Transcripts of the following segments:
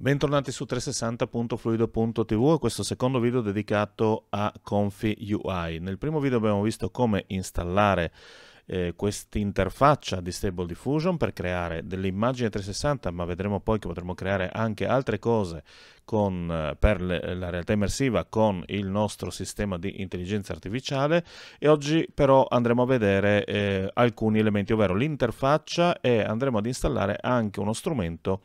Bentornati su 360.fluido.tv e questo secondo video dedicato a Confi UI. Nel primo video abbiamo visto come installare eh, quest'interfaccia di Stable Diffusion per creare delle immagini 360, ma vedremo poi che potremo creare anche altre cose con, eh, per le, la realtà immersiva con il nostro sistema di intelligenza artificiale e oggi però andremo a vedere eh, alcuni elementi, ovvero l'interfaccia e andremo ad installare anche uno strumento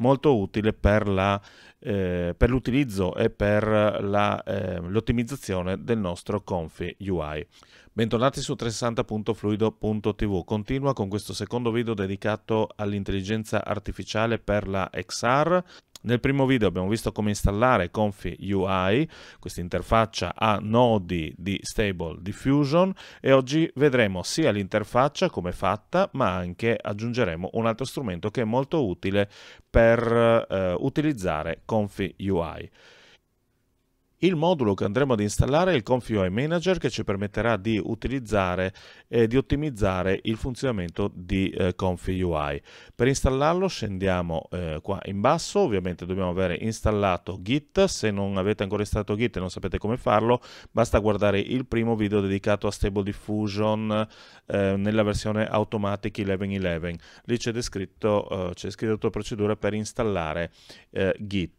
molto utile per, la, eh, per l'utilizzo e per la, eh, l'ottimizzazione del nostro Confi UI. Bentornati su 360.fluido.tv. Continua con questo secondo video dedicato all'intelligenza artificiale per la XR nel primo video abbiamo visto come installare Confi UI, questa interfaccia a nodi di Stable Diffusion e oggi vedremo sia l'interfaccia come fatta ma anche aggiungeremo un altro strumento che è molto utile per eh, utilizzare Confi UI. Il modulo che andremo ad installare è il ConfUI Manager che ci permetterà di utilizzare e di ottimizzare il funzionamento di eh, ConfUI. Per installarlo scendiamo eh, qua in basso, ovviamente dobbiamo avere installato Git, se non avete ancora installato Git e non sapete come farlo basta guardare il primo video dedicato a Stable Diffusion eh, nella versione Automatic 11.11, lì c'è descritto, eh, scritto procedura per installare eh, Git.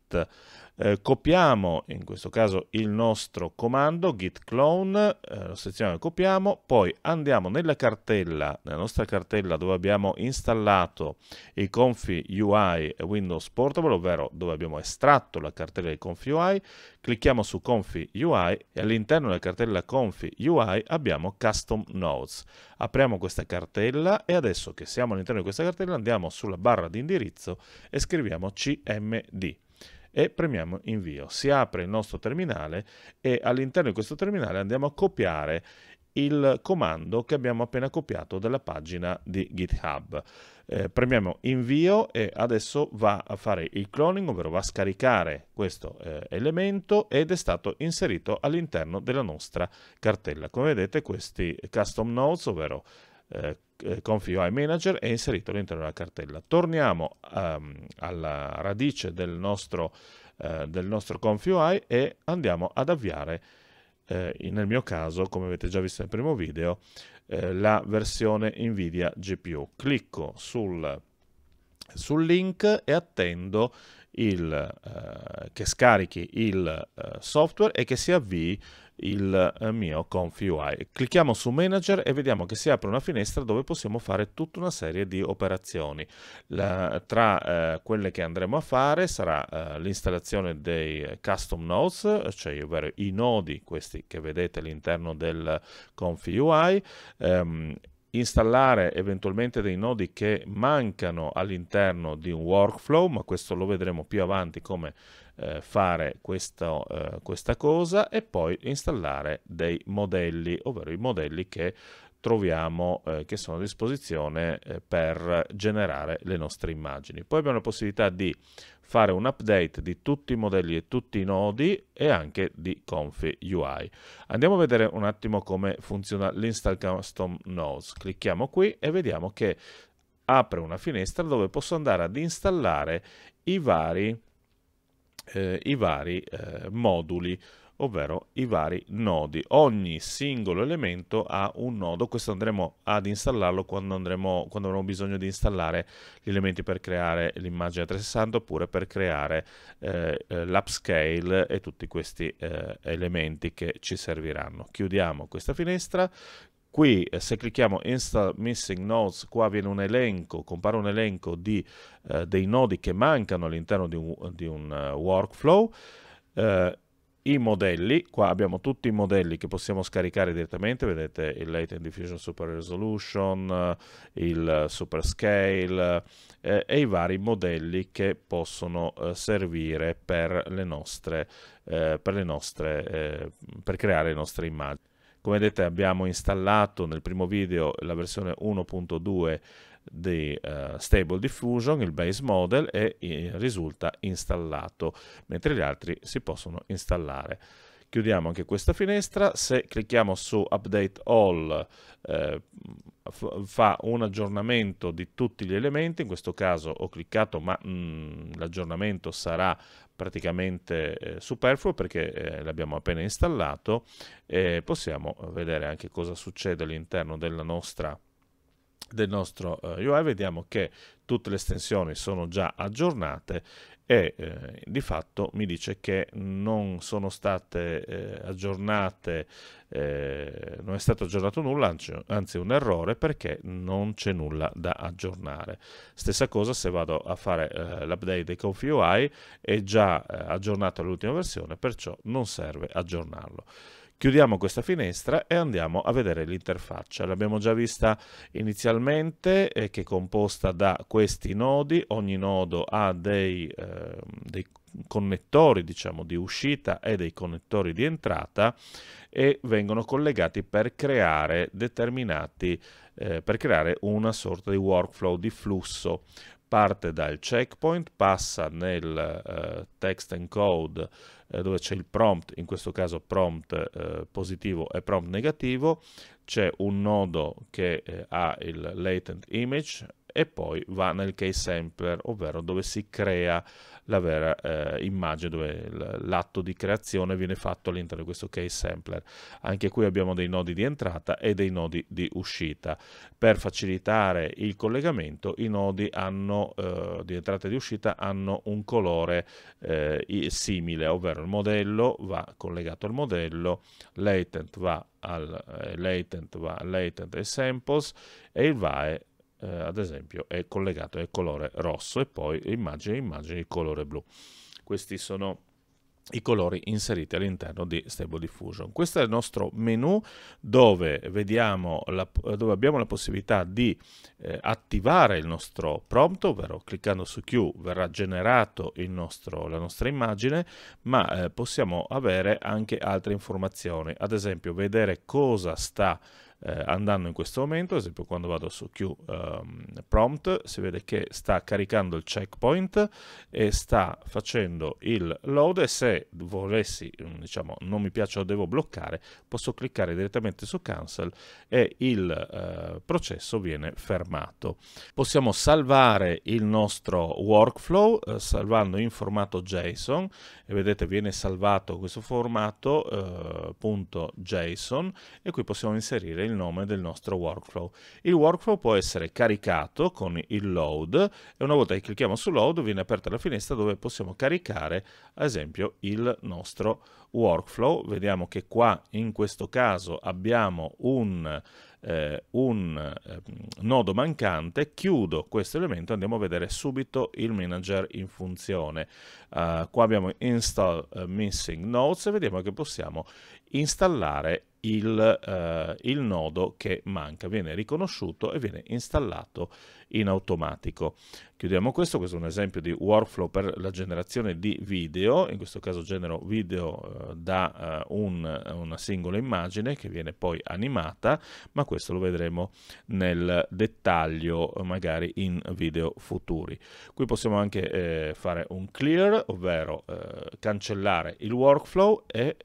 Eh, copiamo in questo caso il nostro comando git clone eh, lo selezioniamo e copiamo poi andiamo nella cartella nella nostra cartella dove abbiamo installato i confi UI Windows Portable ovvero dove abbiamo estratto la cartella di confi UI clicchiamo su confi UI e all'interno della cartella confi UI abbiamo custom nodes apriamo questa cartella e adesso che siamo all'interno di questa cartella andiamo sulla barra di indirizzo e scriviamo cmd e premiamo invio. Si apre il nostro terminale e all'interno di questo terminale andiamo a copiare il comando che abbiamo appena copiato dalla pagina di GitHub. Eh, premiamo invio e adesso va a fare il cloning, ovvero va a scaricare questo eh, elemento ed è stato inserito all'interno della nostra cartella. Come vedete questi custom nodes, ovvero eh, UI eh, Manager e inserito all'interno della cartella. Torniamo um, alla radice del nostro, uh, del nostro ConfUI e andiamo ad avviare, eh, nel mio caso, come avete già visto nel primo video, eh, la versione NVIDIA GPU. Clicco sul, sul link e attendo il, eh, che scarichi il eh, software e che si avvii il eh, mio ConfUI. Clicchiamo su Manager e vediamo che si apre una finestra dove possiamo fare tutta una serie di operazioni. La, tra eh, quelle che andremo a fare sarà eh, l'installazione dei custom nodes, cioè ovvero i nodi, questi che vedete all'interno del ConfUI, ehm, installare eventualmente dei nodi che mancano all'interno di un workflow, ma questo lo vedremo più avanti come eh, fare questo, eh, questa cosa, e poi installare dei modelli, ovvero i modelli che troviamo eh, che sono a disposizione eh, per generare le nostre immagini. Poi abbiamo la possibilità di fare un update di tutti i modelli e tutti i nodi e anche di Confi UI. Andiamo a vedere un attimo come funziona l'install custom nodes. Clicchiamo qui e vediamo che apre una finestra dove posso andare ad installare i vari, eh, i vari eh, moduli ovvero i vari nodi. Ogni singolo elemento ha un nodo, questo andremo ad installarlo quando, andremo, quando avremo bisogno di installare gli elementi per creare l'immagine 360 oppure per creare eh, eh l'upscale e tutti questi eh, elementi che ci serviranno. Chiudiamo questa finestra, Qui eh, se clicchiamo Install Missing Nodes, qua viene un elenco, compare un elenco di, eh, dei nodi che mancano all'interno di un, di un uh, workflow. Eh, i modelli, qua abbiamo tutti i modelli che possiamo scaricare direttamente, vedete il Latent Diffusion Super Resolution, eh, il Super Scale eh, e i vari modelli che possono eh, servire per, le nostre, eh, per, le nostre eh, per creare le nostre immagini. Come vedete abbiamo installato nel primo video la versione 1.2 di uh, Stable Diffusion, il base model, e eh, risulta installato, mentre gli altri si possono installare. Chiudiamo anche questa finestra, se clicchiamo su Update All eh, fa un aggiornamento di tutti gli elementi, in questo caso ho cliccato ma mm, l'aggiornamento sarà praticamente eh, superfluo perché eh, l'abbiamo appena installato e possiamo vedere anche cosa succede all'interno della nostra del nostro eh, UI vediamo che tutte le estensioni sono già aggiornate e eh, di fatto mi dice che non sono state eh, aggiornate eh, non è stato aggiornato nulla anzi un errore perché non c'è nulla da aggiornare stessa cosa se vado a fare eh, l'update dei config UI è già eh, aggiornato l'ultima versione perciò non serve aggiornarlo Chiudiamo questa finestra e andiamo a vedere l'interfaccia. L'abbiamo già vista inizialmente eh, che è composta da questi nodi, ogni nodo ha dei, eh, dei connettori diciamo, di uscita e dei connettori di entrata e vengono collegati per creare determinati eh, per creare una sorta di workflow di flusso parte dal checkpoint passa nel eh, text and code eh, dove c'è il prompt, in questo caso prompt eh, positivo e prompt negativo, c'è un nodo che eh, ha il latent image, e poi va nel case sampler, ovvero dove si crea la vera eh, immagine, dove l'atto di creazione viene fatto all'interno di questo case sampler. Anche qui abbiamo dei nodi di entrata e dei nodi di uscita. Per facilitare il collegamento, i nodi hanno, eh, di entrata e di uscita hanno un colore eh, simile, ovvero il modello va collegato al modello, latent va al eh, latent va al latent e samples e il VAE eh, ad esempio è collegato al colore rosso e poi immagini immagine il colore blu. Questi sono i colori inseriti all'interno di Stable Diffusion. Questo è il nostro menu dove, la, dove abbiamo la possibilità di eh, attivare il nostro prompt, ovvero cliccando su Q verrà generato nostro, la nostra immagine, ma eh, possiamo avere anche altre informazioni, ad esempio vedere cosa sta eh, andando in questo momento, ad esempio quando vado su Q um, prompt si vede che sta caricando il checkpoint e sta facendo il load e se volessi, mm, diciamo non mi piace o devo bloccare, posso cliccare direttamente su cancel e il eh, processo viene fermato. Possiamo salvare il nostro workflow eh, salvando in formato JSON e vedete viene salvato questo formato eh, punto JSON e qui possiamo inserire il il nome del nostro workflow. Il workflow può essere caricato con il load e una volta che clicchiamo su load viene aperta la finestra dove possiamo caricare ad esempio il nostro workflow. Vediamo che qua in questo caso abbiamo un eh, un eh, nodo mancante, chiudo questo elemento e andiamo a vedere subito il manager in funzione. Uh, qua abbiamo install uh, missing nodes e vediamo che possiamo installare il, uh, il nodo che manca, viene riconosciuto e viene installato in automatico. Chiudiamo questo, questo è un esempio di workflow per la generazione di video, in questo caso genero video eh, da eh, un, una singola immagine che viene poi animata, ma questo lo vedremo nel dettaglio magari in video futuri. Qui possiamo anche eh, fare un clear, ovvero eh, cancellare il workflow e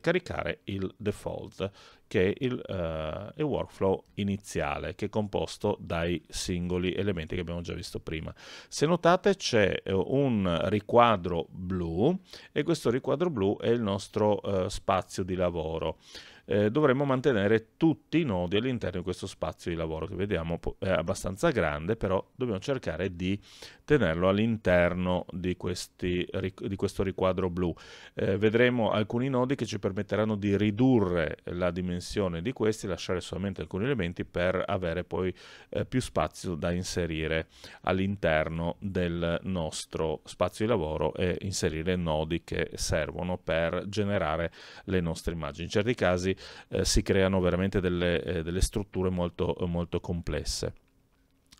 caricare il default che è il, uh, il, workflow iniziale che è composto dai singoli elementi che abbiamo già visto prima. Se notate c'è eh, un riquadro blu e questo riquadro blu è il nostro uh, spazio di lavoro eh, dovremmo mantenere tutti i nodi all'interno di questo spazio di lavoro che vediamo è abbastanza grande, però dobbiamo cercare di tenerlo all'interno di, di questo riquadro blu. Eh, vedremo alcuni nodi che ci permetteranno di ridurre la dimensione di questi, lasciare solamente alcuni elementi per avere poi eh, più spazio da inserire all'interno del nostro spazio di lavoro e inserire nodi che servono per generare le nostre immagini. In certi casi eh, si creano veramente delle, eh, delle strutture molto, molto complesse.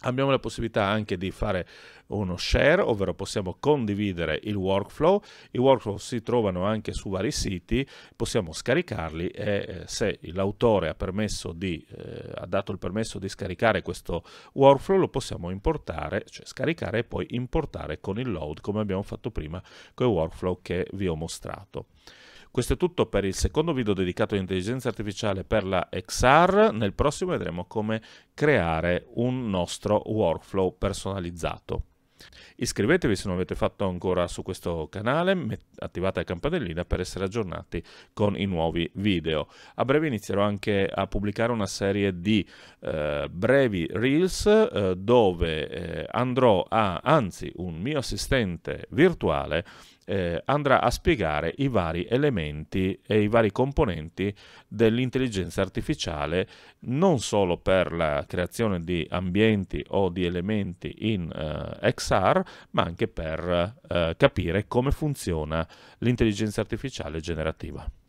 Abbiamo la possibilità anche di fare uno share, ovvero possiamo condividere il workflow. I workflow si trovano anche su vari siti, possiamo scaricarli e eh, se l'autore ha, di, eh, ha, dato il permesso di scaricare questo workflow lo possiamo importare, cioè scaricare e poi importare con il load come abbiamo fatto prima con i workflow che vi ho mostrato. Questo è tutto per il secondo video dedicato all'intelligenza artificiale per la XR. Nel prossimo vedremo come creare un nostro workflow personalizzato. Iscrivetevi se non avete fatto ancora su questo canale, attivate la campanellina per essere aggiornati con i nuovi video. A breve inizierò anche a pubblicare una serie di eh, brevi reels eh, dove eh, andrò a, anzi un mio assistente virtuale eh, andrà a spiegare i vari elementi e i vari componenti dell'intelligenza artificiale non solo per la creazione di ambienti o di elementi in eh, XR, ma anche per eh, capire come funziona l'intelligenza artificiale generativa.